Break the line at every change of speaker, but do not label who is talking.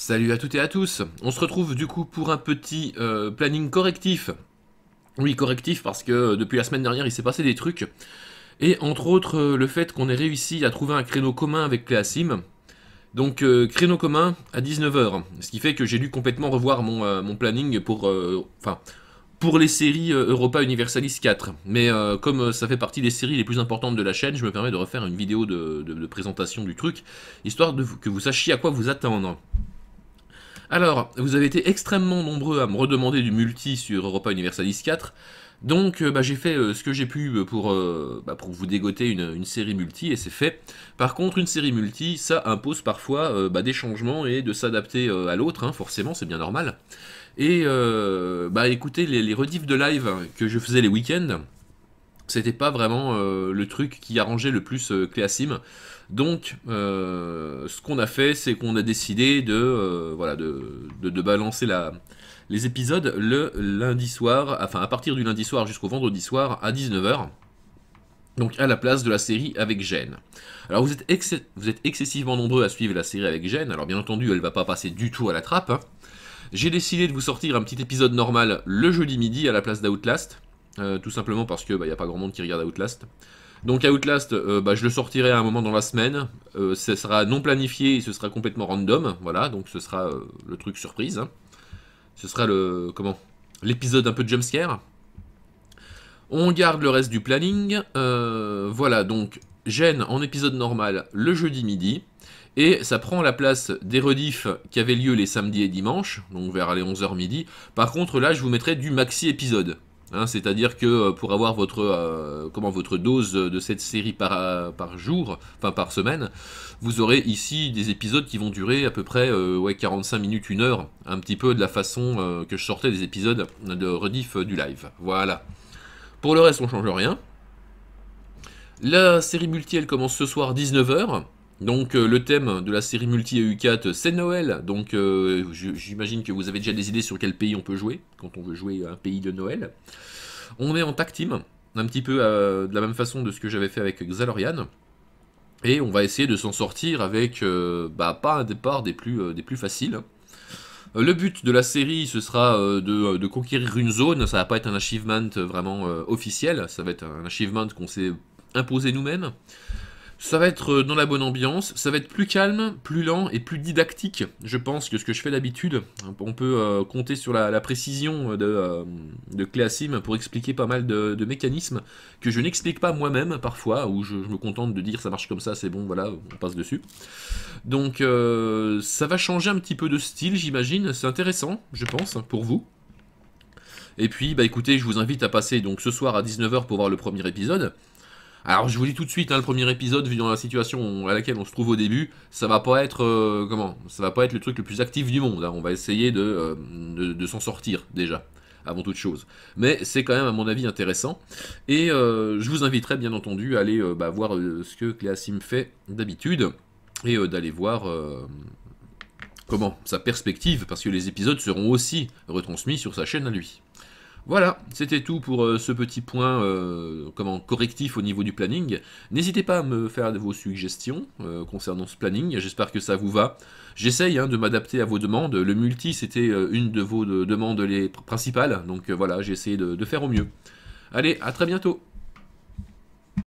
Salut à toutes et à tous. On se retrouve du coup pour un petit euh, planning correctif. Oui, correctif parce que euh, depuis la semaine dernière, il s'est passé des trucs. Et entre autres, euh, le fait qu'on ait réussi à trouver un créneau commun avec Cléasim. Donc, créneau commun à 19h. Ce qui fait que j'ai dû complètement revoir mon, planning pour, pour les séries Europa Universalis 4. Mais comme ça fait partie des séries les plus importantes de la chaîne, je me permets de refaire une vidéo de, présentation du truc, histoire que vous sachiez à quoi vous attendre. Alors, vous avez été extrêmement nombreux à me redemander du multi sur Europa Universalis 4. Donc euh, bah, j'ai fait euh, ce que j'ai pu euh, bah, pour, vous dégoter une, série multi et c'est fait. Par contre une série multi ça impose parfois bah, des changements et de s'adapter à l'autre, hein, forcément c'est bien normal. Et bah écoutez les, les rediffs de live hein, que je faisais les week-ends, c'était pas vraiment euh, le truc qui arrangeait le plus euh, Cléasim. Donc, euh, ce qu'on a fait, c'est qu'on a décidé de, euh, voilà, de, balancer les épisodes le lundi soir, enfin à partir du lundi soir jusqu'au vendredi soir à 19h. Donc à la place de la série avec Gênes. Alors vous êtes, excessivement nombreux à suivre la série avec Gênes. alors bien entendu elle va pas passer du tout à la trappe. Hein. J'ai décidé de vous sortir un petit épisode normal le jeudi midi à la place d'Outlast. Euh, tout simplement parce que il bah, y n'y a pas grand monde qui regarde Outlast. Donc Outlast, euh, bah, je le sortirai à un moment dans la semaine. Euh, ce sera non planifié et ce sera complètement random. Voilà, donc ce sera le truc surprise. Ce sera le comment l'épisode un peu de jumpscare. On garde le reste du planning. voilà, donc gêne en épisode normal le jeudi midi. Et ça prend la place des rediffs qui avaient lieu les samedis et dimanches, donc vers les 11h midi. Par contre, là, je vous mettrai du maxi épisode. Hein, c'est-à-dire que euh, pour avoir votre, euh, comment, votre dose de cette série par, euh, par jour, enfin par semaine, vous aurez ici des épisodes qui vont durer à peu près 45 minutes, 1 heure, un petit peu de la façon que je sortais des épisodes de rediff du live. Voilà. Pour le reste, on change rien. La série multi, elle commence ce soir 19h. Donc euh, le thème de la série multi EU4, c'est Noël. Donc euh, j'imagine que vous avez déjà des idées sur quel pays on peut jouer quand on veut jouer un pays de Noël. On est en tag team, un petit peu euh, de la même façon de ce que j'avais fait avec Xalorian. Et on va essayer de s'en sortir avec bah, pas un départ des plus, des plus faciles. Le but de la série, ce sera de, de, conquérir une zone. Ça va pas être un achievement vraiment officiel. Ça va être un achievement qu'on s'est imposé nous-mêmes. Ça va être euh, dans la bonne ambiance, ça va être plus calme, plus lent et plus didactique, je pense, que ce que je fais d'habitude. On peut euh, compter sur la, précision euh, de, Cléasim pour expliquer pas mal de, mécanismes que je n'explique pas moi-même parfois, où je, me contente de dire ça marche comme ça, c'est bon, voilà, on passe dessus. Donc ça va changer un petit peu de style, j'imagine. C'est intéressant, je pense, pour vous. Et puis, bah écoutez, je vous invite à passer donc ce soir à 19h pour voir le premier épisode. Alors je vous dis tout de suite, hein, le premier épisode, vu dans la situation à laquelle on se trouve au début, ça va pas être euh, comment Ça va pas être le truc le plus actif du monde. Hein. On va essayer euh, de, de, s'en sortir déjà avant toute chose. Mais c'est quand même à mon avis intéressant. Et euh, je vous inviterai bien entendu à aller bah, voir ce que Cléasim fait d'habitude et d'aller voir comment sa perspective, parce que les épisodes seront aussi retransmis sur sa chaîne à lui. Voilà, c'était tout pour euh, ce petit point euh, correctif au niveau du planning. N'hésitez pas à me faire vos suggestions euh, concernant ce planning, j'espère que ça vous va. J'essaye hein, de m'adapter à vos demandes, le multi c'était une de vos demandes les principales, donc voilà, j'ai essayé de faire au mieux. Allez, à très bientôt